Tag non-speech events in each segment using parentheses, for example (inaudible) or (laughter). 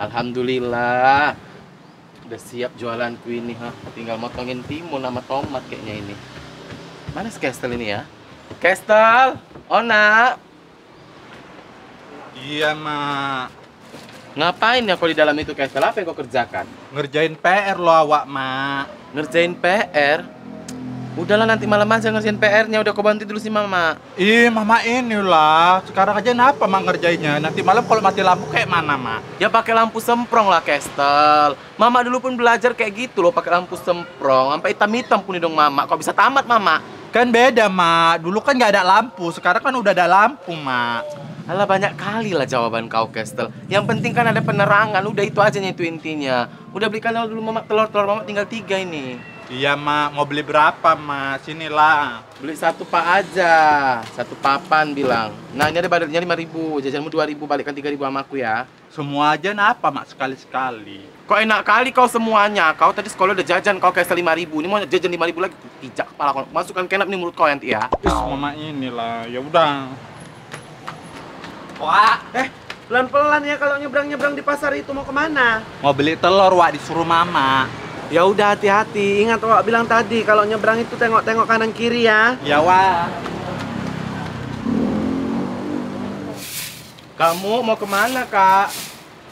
Alhamdulillah udah siap jualan ku ini ha. Tinggal motongin timun sama tomat kayaknya ini. Mana si Kestel ini ya? Kestel, Ona. Oh, iya, Mak. Ngapain ya kalau di dalam itu Kestel? Apa yang kau kerjakan? Ngerjain PR lo awak, Mak. Ngerjain PR? Udahlah nanti malam aja ngerjain PR-nya, udah kau bantu dulu sih mama. Ih, mama inilah Sekarang aja kenapa mang ngerjainnya? Nanti malam kalau mati lampu kayak mana, mak? Ya pakai lampu semprong lah, Kestel. Mama dulu pun belajar kayak gitu loh, pakai lampu semprong. Sampai hitam-hitam pun dong mama. Kok bisa tamat, mama? Kan beda, mak. Dulu kan nggak ada lampu, sekarang kan udah ada lampu, mak. Alah banyak kali lah jawaban kau, Kestel. Yang penting kan ada penerangan, udah itu aja nih itu intinya. Udah belikan dulu mama telur-telur mama tinggal tiga ini. Iya mak, mau beli berapa mak? lah, Beli satu pak aja, satu papan bilang. Nah ini ada badannya lima ribu, jajanmu dua ribu, balikkan tiga ribu sama aku ya. Semua aja napa nah mak sekali sekali. Kok enak kali kau semuanya, kau tadi sekolah udah jajan kau kayak lima ribu, ini mau jajan lima ribu lagi pijak kepala kau. Masukkan kenap nih mulut kau nanti ya. Is mama inilah, ya udah. Wah, eh pelan pelan ya kalau nyebrang nyebrang di pasar itu mau kemana? Mau beli telur wah disuruh mama. Ya udah hati-hati. Ingat Wak bilang tadi kalau nyebrang itu tengok-tengok kanan kiri ya. Ya Wak. Kamu mau kemana Kak?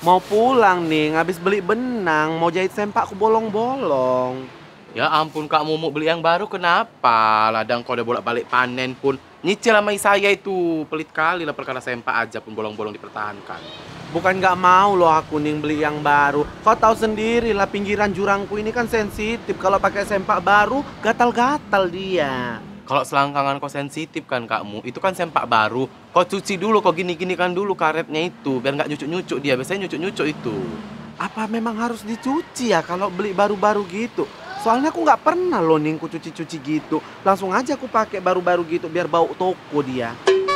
Mau pulang nih, ngabis beli benang, mau jahit sempak ke bolong-bolong. Ya ampun Kak Mumu beli yang baru kenapa? Ladang kau udah bolak-balik panen pun nyicil sama saya itu. Pelit kali lah perkara sempak aja pun bolong-bolong dipertahankan. Bukan nggak mau loh aku nih beli yang baru. Kau tahu sendiri lah pinggiran jurangku ini kan sensitif. Kalau pakai sempak baru, gatal-gatal dia. Kalau selangkangan kau sensitif kan kamu, itu kan sempak baru. Kau cuci dulu, kau gini-gini kan dulu karetnya itu, biar nggak nyucuk-nyucuk dia. Biasanya nyucuk-nyucuk itu. Apa memang harus dicuci ya kalau beli baru-baru gitu? Soalnya aku nggak pernah loh ningku cuci-cuci gitu. Langsung aja aku pakai baru-baru gitu biar bau toko dia.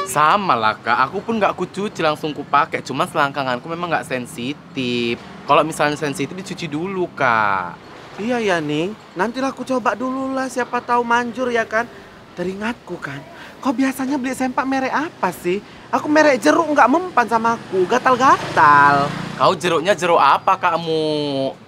Sama lah kak, aku pun nggak kucuci langsung kupakai. Cuma selangkanganku memang gak sensitif. Kalau misalnya sensitif dicuci dulu kak. Iya ya Ning, nantilah aku coba dulu lah siapa tahu manjur ya kan. Teringatku kan, kok biasanya beli sempak merek apa sih? Aku merek jeruk nggak mempan sama aku, gatal-gatal. Kau jeruknya jeruk apa kamu?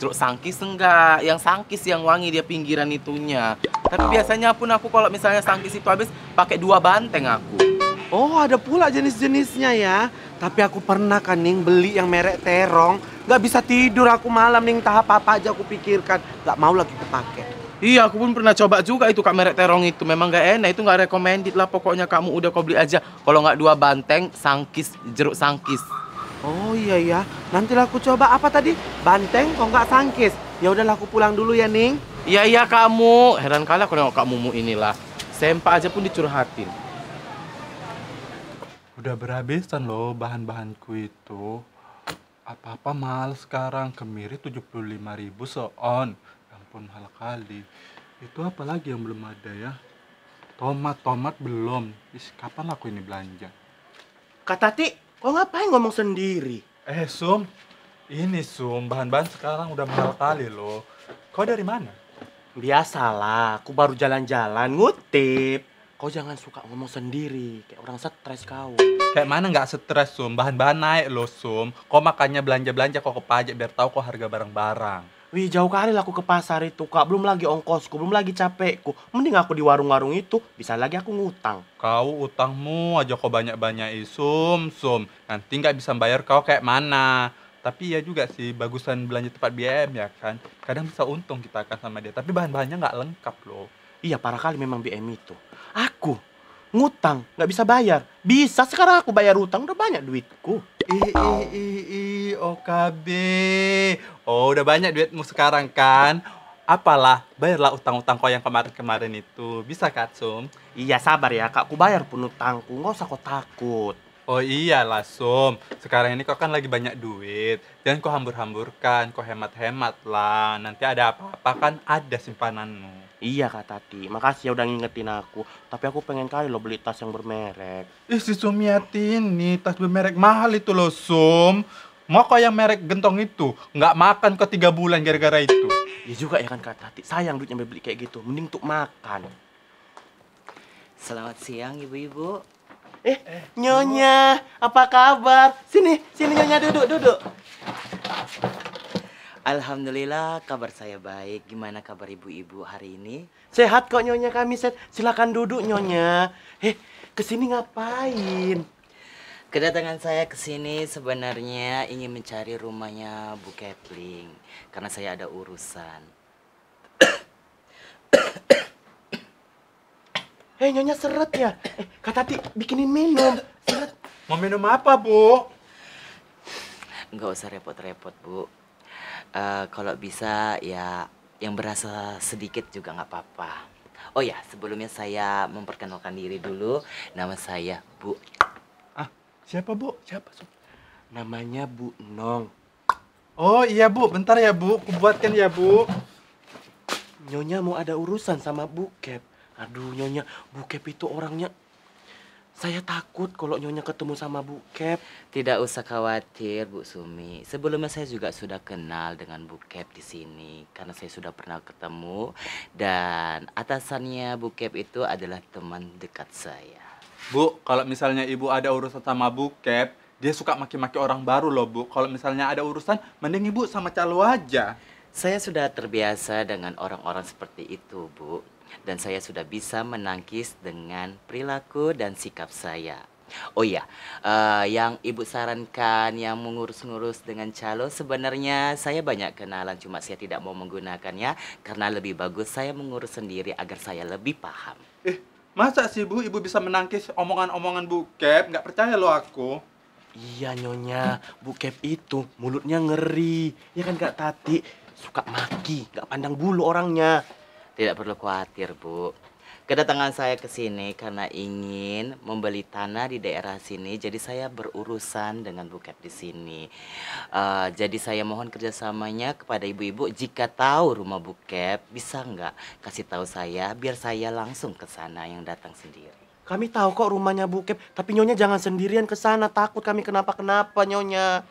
Jeruk sangkis enggak? Yang sangkis yang wangi dia pinggiran itunya. Tapi biasanya pun aku kalau misalnya sangkis itu habis pakai dua banteng aku. Oh ada pula jenis-jenisnya ya. Tapi aku pernah kan Ning beli yang merek terong. Gak bisa tidur aku malam Ning tahap apa aja aku pikirkan. Gak mau lagi kepake. Iya, aku pun pernah coba juga itu kak merek terong itu. Memang gak enak, itu gak recommended lah. Pokoknya kamu udah kau beli aja. Kalau nggak dua banteng, sangkis, jeruk sangkis. Oh iya iya. Nanti aku coba apa tadi? Banteng, kok nggak sangkis? Ya udah, aku pulang dulu ya, Ning. Iya iya kamu. Heran kalah kalau nggak Kak Mumu inilah. Sempak aja pun dicurhatin udah berhabisan loh bahan-bahanku itu. Apa-apa mahal sekarang, kemiri 75.000 on Ya ampun mahal kali. Itu apa lagi yang belum ada ya? Tomat, tomat belum. Is, kapan aku ini belanja? Tati, kok ngapain ngomong sendiri? Eh, Sum. Ini Sum, bahan-bahan sekarang udah mahal kali loh. Kau dari mana? Biasalah, aku baru jalan-jalan ngutip. Kau jangan suka ngomong sendiri, kayak orang stres kau kayak mana nggak stres sum bahan-bahan naik loh sum kok makanya belanja-belanja kok ke pajak biar tahu kok harga barang-barang Wih jauh kali aku ke pasar itu kak, belum lagi ongkosku, belum lagi capekku. Mending aku di warung-warung itu, bisa lagi aku ngutang. Kau utangmu aja kok banyak-banyak isum, sum. Nanti nggak bisa bayar kau kayak mana. Tapi ya juga sih, bagusan belanja tempat BM ya kan. Kadang bisa untung kita akan sama dia, tapi bahan-bahannya nggak lengkap loh. Iya parah kali memang BM itu. Aku ngutang nggak bisa bayar bisa sekarang aku bayar utang udah banyak duitku ih ih ih ih OKB oh udah banyak duitmu sekarang kan apalah bayarlah utang-utang kau yang kemarin-kemarin itu bisa kak Sum iya sabar ya kak aku bayar pun utangku nggak usah kau takut Oh iyalah Sum, sekarang ini kau kan lagi banyak duit. Jangan kau hambur-hamburkan, kau hemat-hemat lah. Nanti ada apa-apa kan ada simpananmu. Iya Kak Tati, makasih ya udah ngingetin aku. Tapi aku pengen kali lo beli tas yang bermerek. Ih si Sumiati ini, tas bermerek mahal itu loh Sum. Mau kau yang merek gentong itu, nggak makan kau tiga bulan gara-gara itu. Iya juga ya kan Kak Tati, sayang duitnya beli kayak gitu. Mending untuk makan. Selamat siang ibu-ibu. Eh, Nyonya, apa kabar? Sini, sini Nyonya duduk, duduk. Alhamdulillah kabar saya baik. Gimana kabar ibu-ibu hari ini? Sehat kok Nyonya kami, set. Silakan duduk Nyonya. Eh, kesini ngapain? Kedatangan saya ke sini sebenarnya ingin mencari rumahnya Bu Ketling karena saya ada urusan. Eh, Nyonya seret ya? Eh, Kak Tati, bikinin minum. Seret. Mau minum apa, Bu? Nggak usah repot-repot, Bu. Uh, kalau bisa ya yang berasa sedikit juga nggak apa-apa. Oh ya, sebelumnya saya memperkenalkan diri dulu. Nama saya Bu. Ah, siapa Bu? Siapa? Namanya Bu Nong. Oh iya Bu, bentar ya Bu. Kubuatkan ya Bu. Nyonya mau ada urusan sama Bu Cap. Aduh Nyonya, bu kep itu orangnya. Saya takut kalau Nyonya ketemu sama bu kep Tidak usah khawatir Bu Sumi. Sebelumnya saya juga sudah kenal dengan bu kep di sini. Karena saya sudah pernah ketemu. Dan atasannya bu kep itu adalah teman dekat saya. Bu, kalau misalnya ibu ada urusan sama bu kep dia suka maki-maki orang baru loh Bu. Kalau misalnya ada urusan, mending ibu sama calo aja. Saya sudah terbiasa dengan orang-orang seperti itu, Bu. Dan saya sudah bisa menangkis dengan perilaku dan sikap saya. Oh iya, uh, yang ibu sarankan yang mengurus-ngurus dengan calo sebenarnya saya banyak kenalan cuma saya tidak mau menggunakannya karena lebih bagus saya mengurus sendiri agar saya lebih paham. Eh, masa sih bu, ibu bisa menangkis omongan-omongan bu Kep? Nggak percaya lo aku? Iya nyonya, bu Kep itu mulutnya ngeri, ya kan Kak Tati? Suka maki, nggak pandang bulu orangnya. Tidak perlu khawatir, Bu. Kedatangan saya ke sini karena ingin membeli tanah di daerah sini. Jadi saya berurusan dengan Buket di sini. Uh, jadi saya mohon kerjasamanya kepada ibu-ibu jika tahu rumah Buket bisa nggak kasih tahu saya biar saya langsung ke sana yang datang sendiri. Kami tahu kok rumahnya buket. tapi Nyonya jangan sendirian ke sana, takut kami kenapa-kenapa Nyonya.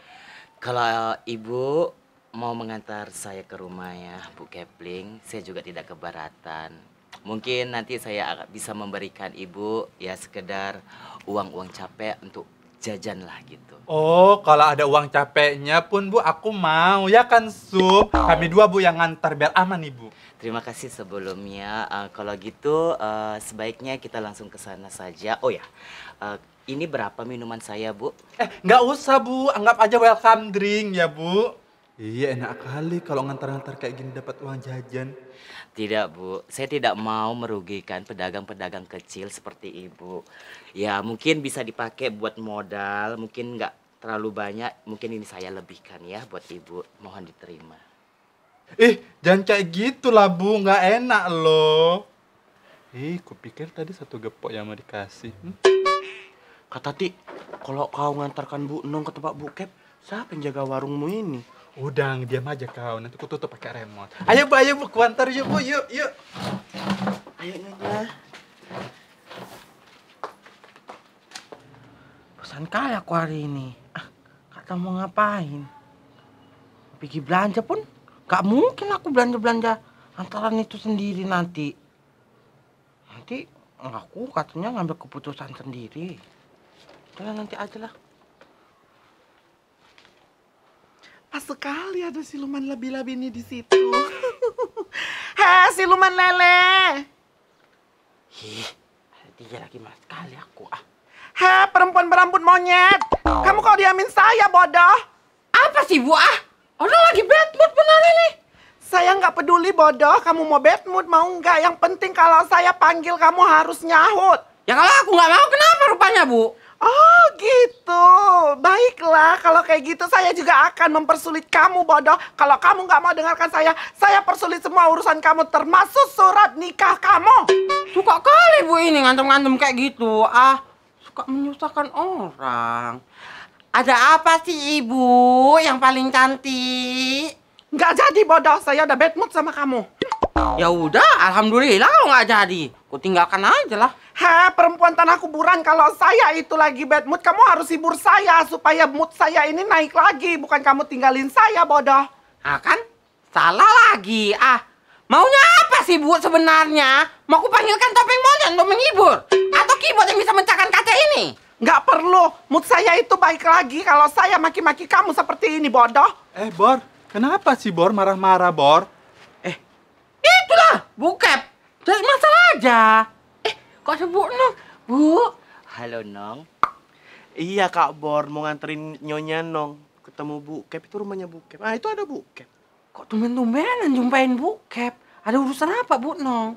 Kalau eh, Ibu mau mengantar saya ke rumah ya, Bu Kepling. Saya juga tidak keberatan. Mungkin nanti saya bisa memberikan Ibu ya sekedar uang-uang capek untuk jajan lah gitu. Oh, kalau ada uang capeknya pun Bu, aku mau ya kan Sup. Kami dua Bu yang ngantar biar aman Ibu. Terima kasih sebelumnya. Uh, kalau gitu uh, sebaiknya kita langsung ke sana saja. Oh ya, uh, ini berapa minuman saya Bu? Eh, nggak usah Bu, anggap aja welcome drink ya Bu. Iya enak kali kalau ngantar-ngantar kayak gini dapat uang jajan. Tidak Bu, saya tidak mau merugikan pedagang-pedagang kecil seperti Ibu. Ya mungkin bisa dipakai buat modal, mungkin nggak terlalu banyak. Mungkin ini saya lebihkan ya buat Ibu, mohon diterima. Ih, eh, jangan kayak gitu lah Bu, nggak enak loh. Ih, kupikir tadi satu gepok yang mau dikasih. Hmm? Kata Ti, kalau kau ngantarkan Bu Nong ke tempat Bu Kep, siapa yang jaga warungmu ini? Udang, diam aja kau. Nanti aku tutup pakai remote. Ayo bu, ayo bu, kuantar yuk bu, yuk, yuk. Ayo nyonya. Pesan kaya aku hari ini. Ah, kata mau ngapain? Pergi belanja pun gak mungkin aku belanja-belanja antaran itu sendiri nanti. Nanti aku katanya ngambil keputusan sendiri. kalau nanti aja lah. sekali ada siluman labi-labi ini di situ. (laughs) Hei, siluman lele! Ih, dia lagi mas kali aku ah. Hei, perempuan berambut monyet! Kamu kok diamin saya, bodoh? Apa sih, Bu? Ah, orang lagi bad mood benar ini. Saya nggak peduli, bodoh. Kamu mau bad mood, mau nggak? Yang penting kalau saya panggil kamu harus nyahut. Ya kalau aku nggak mau, kenapa rupanya, Bu? Oh gitu, baiklah kalau kayak gitu saya juga akan mempersulit kamu bodoh. Kalau kamu nggak mau dengarkan saya, saya persulit semua urusan kamu termasuk surat nikah kamu. Suka kali bu ini ngantem-ngantem kayak gitu, ah suka menyusahkan orang. Ada apa sih ibu yang paling cantik? Gak jadi bodoh, saya udah bad mood sama kamu. Ya udah, alhamdulillah kalau nggak jadi. Ku tinggalkan aja lah. Heh, perempuan tanah kuburan, kalau saya itu lagi bad mood, kamu harus hibur saya supaya mood saya ini naik lagi. Bukan kamu tinggalin saya, bodoh. Ah kan? Salah lagi. Ah, maunya apa sih, Bu, sebenarnya? Mau ku panggilkan topeng monyet untuk menghibur? Atau keyboard yang bisa mencahkan kaca ini? Nggak perlu. Mood saya itu baik lagi kalau saya maki-maki kamu seperti ini, bodoh. Eh, Bor. Kenapa sih, Bor, marah-marah, Bor? itulah, Buket, dari masalah aja. Eh, kok sebut Nong? Bu. Halo, Nong. Iya, Kak Bor. Mau nganterin Nyonya, Nong. Ketemu Bu Kep. Itu rumahnya Bu Kep. Ah, itu ada Bu Kep. Kok tumben-tumbenan jumpain Bu Kep? Ada urusan apa, Bu Nong?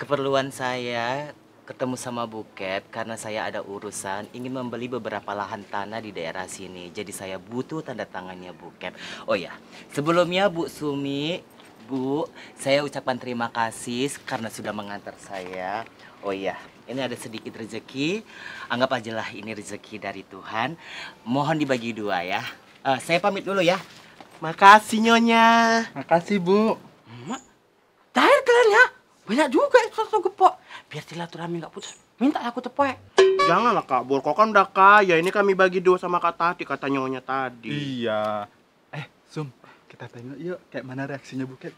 Keperluan saya ketemu sama Buket karena saya ada urusan ingin membeli beberapa lahan tanah di daerah sini. Jadi saya butuh tanda tangannya Buket. Oh ya, sebelumnya Bu Sumi Bu, saya ucapkan terima kasih karena sudah mengantar saya. Oh iya, ini ada sedikit rezeki. Anggap aja lah ini rezeki dari Tuhan. Mohon dibagi dua ya. Uh, saya pamit dulu ya. Makasih Nyonya. Makasih Bu. Mak, cair kalian ya. Banyak juga yang sosok gepok. Biar silaturahmi nggak putus. Minta aku cepoek. Janganlah Kak, kok kan udah kaya. Ini kami bagi dua sama Kak Tati, kata Nyonya tadi. Iya. Eh, Sum, kita tengok yuk kayak mana reaksinya Buket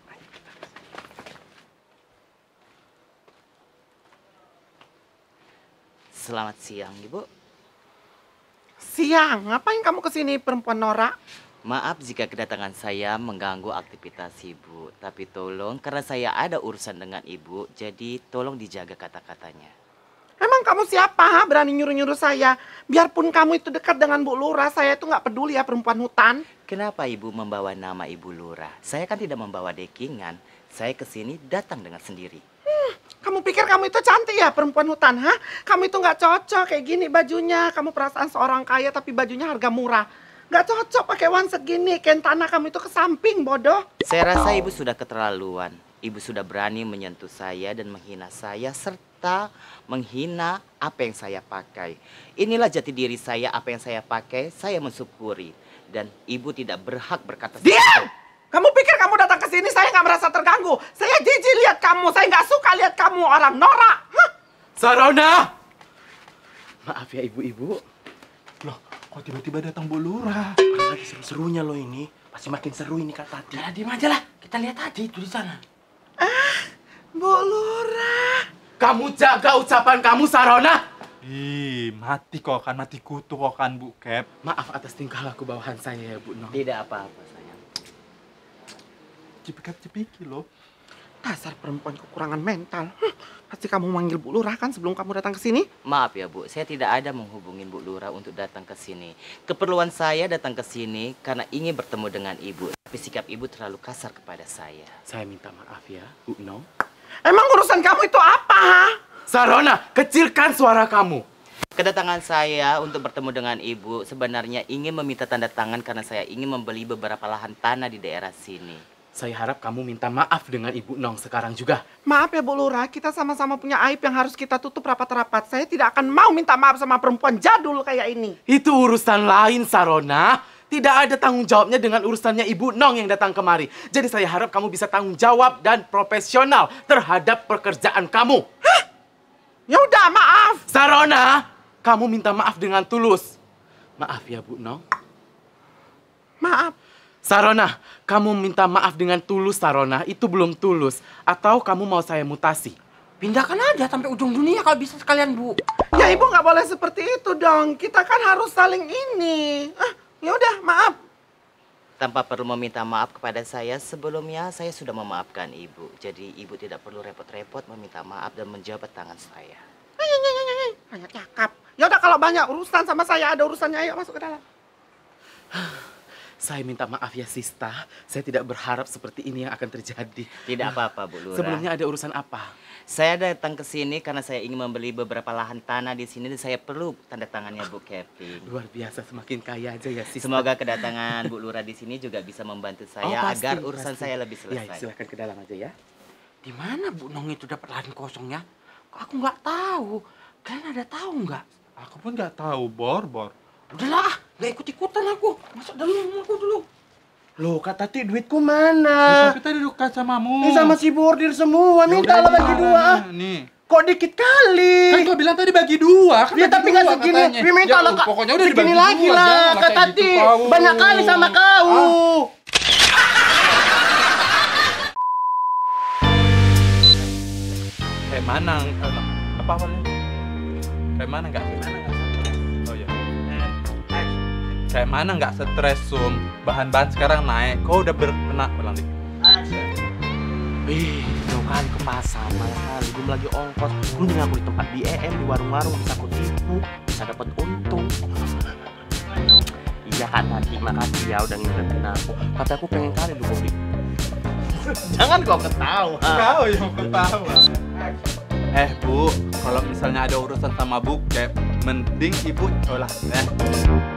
Selamat siang, Ibu. Siang? Ngapain kamu kesini, perempuan norak? Maaf jika kedatangan saya mengganggu aktivitas Ibu. Tapi tolong, karena saya ada urusan dengan Ibu, jadi tolong dijaga kata-katanya kamu siapa berani nyuruh-nyuruh saya? Biarpun kamu itu dekat dengan Bu Lura, saya itu nggak peduli ya perempuan hutan. Kenapa Ibu membawa nama Ibu Lura? Saya kan tidak membawa dekingan. Saya ke sini datang dengan sendiri. Hmm, kamu pikir kamu itu cantik ya perempuan hutan, ha? Kamu itu nggak cocok kayak gini bajunya. Kamu perasaan seorang kaya tapi bajunya harga murah. Gak cocok pakai wan segini. kentana kamu itu ke samping, bodoh. Saya rasa ibu sudah keterlaluan. Ibu sudah berani menyentuh saya dan menghina saya serta menghina apa yang saya pakai. Inilah jati diri saya, apa yang saya pakai, saya mensyukuri. Dan ibu tidak berhak berkata... Diam! Kamu pikir kamu datang ke sini saya nggak merasa terganggu? Saya jijik lihat kamu, saya nggak suka lihat kamu orang norak. Sarona! Maaf ya ibu-ibu. Loh, kok tiba-tiba datang Bu Lurah? Lagi seru-serunya loh ini. Pasti makin seru ini Kak Tati. Ya, diam aja lah. Kita lihat tadi itu di sana. Ah, Bu Lurah. Kamu jaga ucapan kamu, Sarona. Ih, mati kok kan, mati kutu kok kan, Bu Kep. Maaf atas tingkah laku bawahan saya ya, Bu Nong. Tidak apa-apa, sayang. Cipikap cipiki loh. Dasar perempuan kekurangan mental. pasti kamu manggil Bu Lurah kan sebelum kamu datang ke sini? Maaf ya Bu, saya tidak ada menghubungi Bu Lurah untuk datang ke sini. Keperluan saya datang ke sini karena ingin bertemu dengan Ibu. Tapi sikap Ibu terlalu kasar kepada saya. Saya minta maaf ya, Bu No. Emang urusan kamu itu apa, ha? Sarona, kecilkan suara kamu. Kedatangan saya untuk bertemu dengan ibu sebenarnya ingin meminta tanda tangan karena saya ingin membeli beberapa lahan tanah di daerah sini. Saya harap kamu minta maaf dengan Ibu Nong sekarang juga. Maaf ya Bu Lura, kita sama-sama punya aib yang harus kita tutup rapat-rapat. Saya tidak akan mau minta maaf sama perempuan jadul kayak ini. Itu urusan lain, Sarona. Tidak ada tanggung jawabnya dengan urusannya Ibu Nong yang datang kemari. Jadi saya harap kamu bisa tanggung jawab dan profesional terhadap pekerjaan kamu. Hah? Ya udah, maaf. Sarona, kamu minta maaf dengan tulus. Maaf ya Bu Nong. Maaf. Sarona, kamu minta maaf dengan tulus, Sarona. Itu belum tulus. Atau kamu mau saya mutasi? Pindahkan aja sampai ujung dunia kalau bisa sekalian, Bu. Ya, Ibu nggak boleh seperti itu dong. Kita kan harus saling ini. Ah, ya udah, maaf. Tanpa perlu meminta maaf kepada saya, sebelumnya saya sudah memaafkan Ibu. Jadi Ibu tidak perlu repot-repot meminta maaf dan menjabat tangan saya. Hanya cakap. Ya udah kalau banyak urusan sama saya ada urusannya, ayo masuk ke dalam. Saya minta maaf ya Sista, saya tidak berharap seperti ini yang akan terjadi. Tidak apa-apa Bu Lura. Sebelumnya ada urusan apa? Saya datang ke sini karena saya ingin membeli beberapa lahan tanah di sini dan saya perlu tanda tangannya Bu Kevin. Luar biasa, semakin kaya aja ya Sista. Semoga kedatangan Bu Lura di sini juga bisa membantu saya oh, pasti, agar urusan pasti. saya lebih ya, ya, selesai. Ya, silakan ke dalam aja ya. Di mana Bu Nong itu dapat lahan kosongnya? ya? aku nggak tahu. Kalian ada tahu nggak? Aku pun nggak tahu, Bor, Bor. Udahlah, Gak ikut-ikutan aku. Masuk dalam aku dulu. Loh, kata tadi duitku mana? Loh, ya, tadi duka sama mu. Ini sama si bordir semua. Ya minta lah bagi dua. nih. Kok dikit kali? Kan kau bilang tadi bagi dua. Kan ya, tapi nggak segini. Ya, minta lah, Kak. Pokoknya udah segini lagi lah, kata tadi. Gitu Banyak kali sama kau. Ah. Eh, mana? Apa awalnya? Eh mana nggak? kayak mana nggak stres sum bahan-bahan sekarang naik kau udah berpenak ulang deh Ih, tuh kan ke pasar, malah belum lagi ongkos. Lu ngaku di tempat EM di warung-warung, bisa aku tipu, bisa dapat untung. Iya kak Tati, makasih ya udah ngingetin aku. Tapi aku pengen kali lu kopi Jangan kau ketawa. Kau yang ketawa. Eh bu, kalau misalnya ada urusan sama bukep, mending ibu olah. Eh.